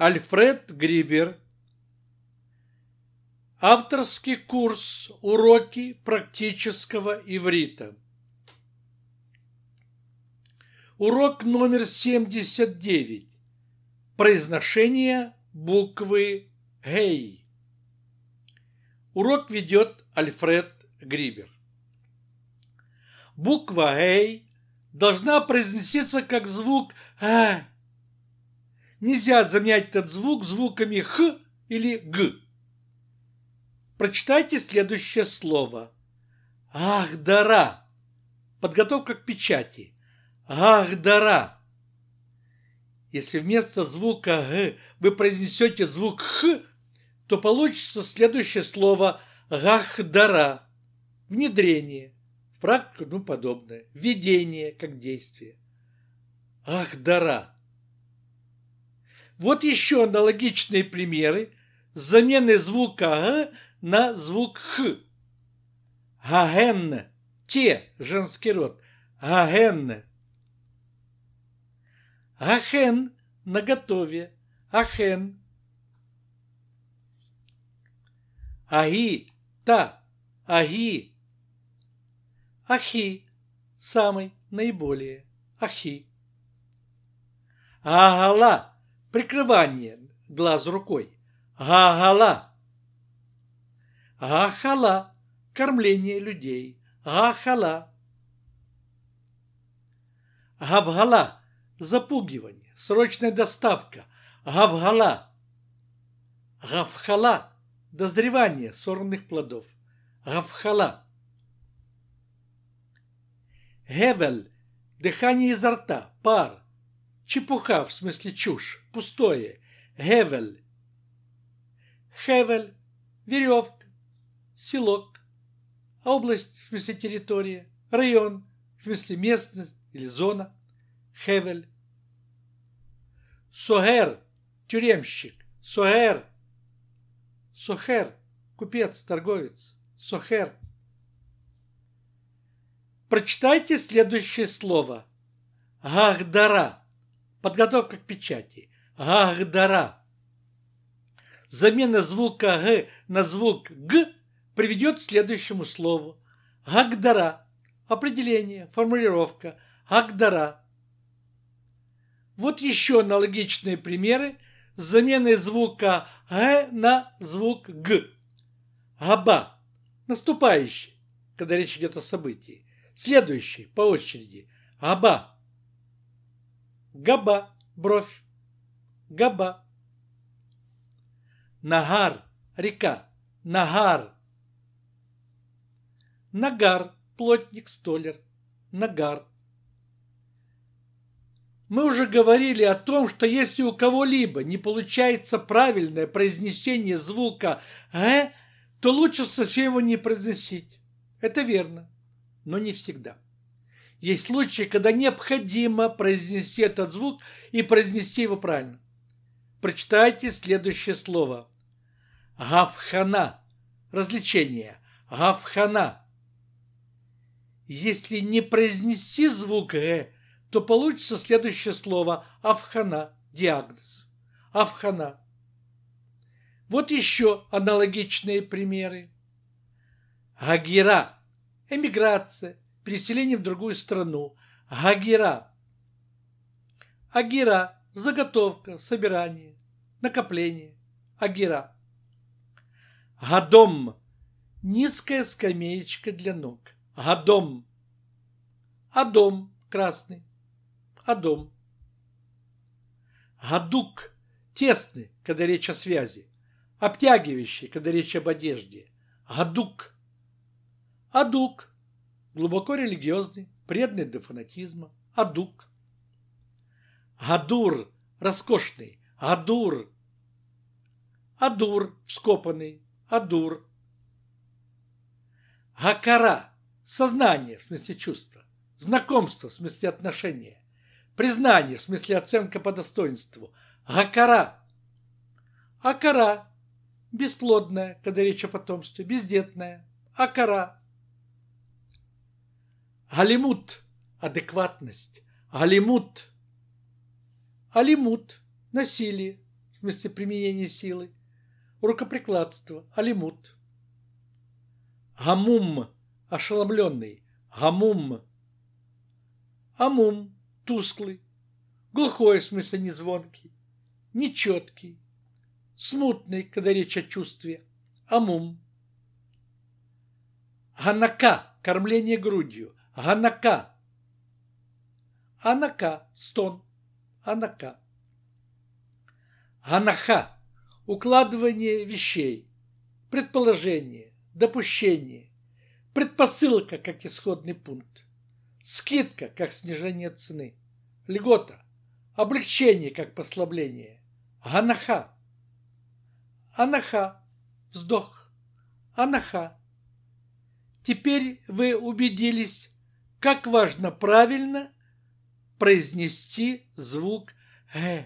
Альфред Грибер. Авторский курс «Уроки практического иврита». Урок номер 79. Произношение буквы «Гей». Урок ведет Альфред Грибер. Буква «Гей» должна произноситься как звук «Э» нельзя заменять этот звук звуками «х» или «г». Прочитайте следующее слово. Ахдара. Подготовка к печати. Ахдара. Если вместо звука «г» вы произнесете звук «х», то получится следующее слово «гахдара» – внедрение, в практику, ну подобное, введение как действие. «Ахдара» Вот еще аналогичные примеры замены звука «г» на звук «х». Гагенна. Те, женский род. Гагенна. Ахен на готове. Ахен. Аги. Та. Аги. Ахи. Самый, наиболее. Ахи. Агала прикрывание глаз рукой. Гахала. Гахала. Кормление людей. Гахала. Гавгала. Запугивание. Срочная доставка. Гавгала. Гавхала. Дозревание сорных плодов. Гавхала. Гевель. Дыхание изо рта. Пар. Чепуха, в смысле чушь, пустое. Гевель. Хевель, веревка, селок. А область, в смысле территория, район, в смысле местность или зона. Хевель. Согер, тюремщик. Согер. Сохер, купец, торговец. Сохер. Прочитайте следующее слово. Гагдара. Подготовка к печати. Гахдара. Замена звука «г» на звук «г» приведет к следующему слову. Гагдара. Определение, формулировка. Гагдара. Вот еще аналогичные примеры с заменой звука «г» на звук «г». Габа. Наступающий, когда речь идет о событии. Следующий по очереди. Габа. Габа, бровь. Габа. Нагар, река. Нагар. Нагар, плотник, столер. Нагар. Мы уже говорили о том, что если у кого-либо не получается правильное произнесение звука «э», то лучше совсем его не произносить. Это верно, но не всегда. Есть случаи, когда необходимо произнести этот звук и произнести его правильно. Прочитайте следующее слово. Гавхана. Развлечение. Гавхана. Если не произнести звук «г», то получится следующее слово «авхана» – диагноз. Авхана. Вот еще аналогичные примеры. Агира – эмиграция, переселение в другую страну. Гагира. Агира – заготовка, собирание, накопление. Агира. Гадом – низкая скамеечка для ног. Гадом. Адом – красный. Адом. Гадук – тесный, когда речь о связи. Обтягивающий, когда речь об одежде. Гадук. Адук глубоко религиозный, преданный до фанатизма, адук. Адур – роскошный, адур. Адур – вскопанный, адур. Гакара – сознание, в смысле чувства, знакомство, в смысле отношения, признание, в смысле оценка по достоинству, гакара. Акара – бесплодная, когда речь о потомстве, бездетная, акара – Галимут – адекватность. Галимут. Алимут – насилие, в смысле применения силы. Рукоприкладство. Алимут. Гамум – ошеломленный. Гамум. Амум – тусклый. Глухой, в смысле незвонкий. Нечеткий. Смутный, когда речь о чувстве. Амум. Ханака – кормление грудью. Ганака. Анака – стон. Анака. Ганаха – укладывание вещей, предположение, допущение, предпосылка как исходный пункт, скидка как снижение цены, льгота, облегчение как послабление, анаха. Анаха – вздох, анаха. Теперь вы убедились, как важно правильно произнести звук «э».